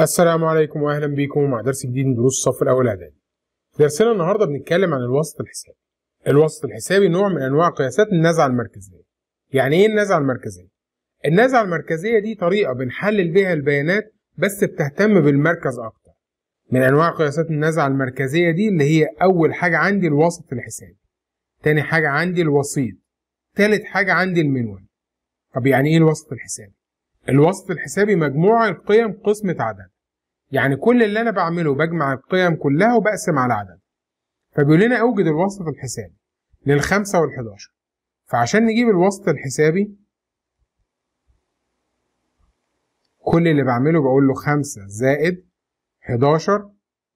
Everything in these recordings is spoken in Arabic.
السلام عليكم واهلا بيكم مع درس جديد من دروس الصف الاول اعدادي. درسنا النهارده بنتكلم عن الوسط الحسابي. الوسط الحسابي نوع من انواع قياسات النزعه المركزيه. يعني ايه النزعه المركزيه؟ النزعه المركزيه دي طريقه بنحلل بيها البيانات بس بتهتم بالمركز اكتر. من انواع قياسات النزعه المركزيه دي اللي هي اول حاجه عندي الوسط الحسابي. تاني حاجه عندي الوسيط. تالت حاجه عندي المنوال. طب يعني ايه الوسط الحسابي؟ الوسط الحسابي مجموع القيم قسمة عدد يعني كل اللي أنا بعمله بجمع القيم كلها وبقسم على عدد فبيقول لنا أوجد الوسط الحسابي للخمسة والحداشر فعشان نجيب الوسط الحسابي كل اللي بعمله بقول له 5 زائد 11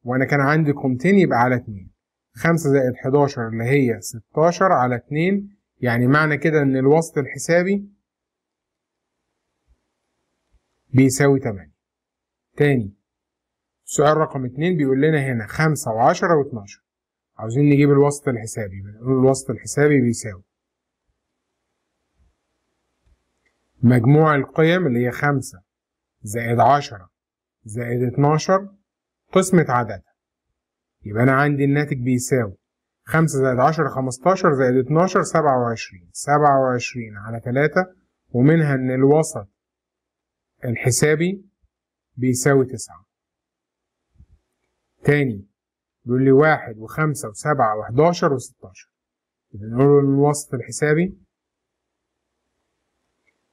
وانا كان عندي قيمتين يبقى على 2 5 زائد 11 اللي هي 16 على 2 يعني معنى كده ان الوسط الحسابي بيساوي 8 تاني السؤال رقم 2 بيقول لنا هنا 5 و10 و12 عاوزين نجيب الوسط الحسابي بنقول الوسط الحسابي بيساوي مجموع القيم اللي هي 5 زائد 10 زائد 12 قسمة عددها يبقى أنا عندي الناتج بيساوي 5 زائد 10 15 زائد 12 27 27 على 3 ومنها إن الوسط الحسابي بيساوي تسعة تاني بيقول لي واحد وخمسة وسبعة وحداشر وستاشر يبقى نقول له الوسط الحسابي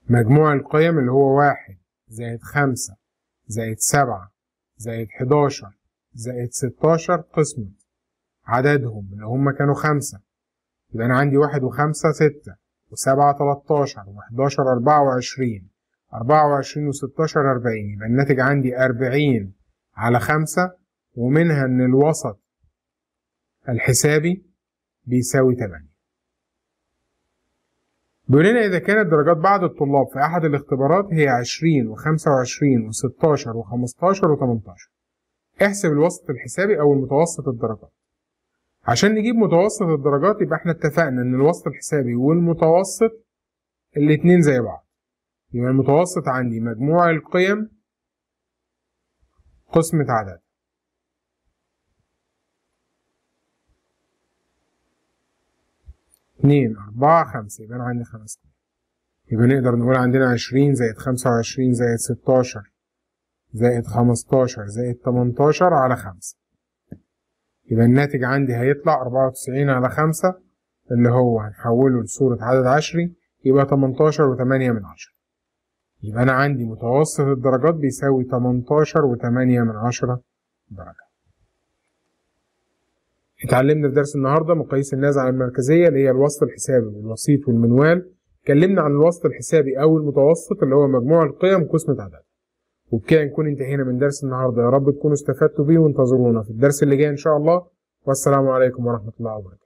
مجموع القيم اللي هو واحد زائد خمسة زائد سبعة زائد حداشر زائد ستاشر قسمة عددهم اللي هم كانوا خمسة يبقى أنا عندي واحد وخمسة ستة وسبعة تلاتاشر وحداشر أربعة وعشرين 24 و16 40 يبقى الناتج عندي 40 على 5 ومنها ان الوسط الحسابي بيساوي 8 بيقول لنا إذا كانت درجات بعض الطلاب في أحد الاختبارات هي 20 و25 و16 و15 و18 احسب الوسط الحسابي أو المتوسط الدرجات عشان نجيب متوسط الدرجات يبقى احنا اتفقنا إن الوسط الحسابي والمتوسط الاتنين زي بعض يبقى يعني المتوسط عندي مجموع القيم قسمة عدد اتنين أربعة خمسة يبقى أنا عندي خمس قيم يبقى نقدر نقول عندنا عشرين زائد خمسة وعشرين زائد ستاشر زائد خمستاشر زائد تمنتاشر على خمسة يبقى الناتج عندي هيطلع أربعة وتسعين على خمسة اللي هو هنحوله لصورة عدد عشري يبقى تمنتاشر وتمانية من عشرة يبقى أنا عندي متوسط الدرجات بيساوي 18.8 من عشرة درجة اتعلمنا في درس النهاردة مقاييس النازعة المركزية اللي هي الوسط الحسابي والوسيط والمنوال اتكلمنا عن الوسط الحسابي أو المتوسط اللي هو مجموع القيم قسمة عدد وبكده نكون انتهينا من درس النهاردة يا رب تكونوا استفدتوا بيه وانتظرونا في الدرس اللي جاي إن شاء الله والسلام عليكم ورحمة الله وبركاته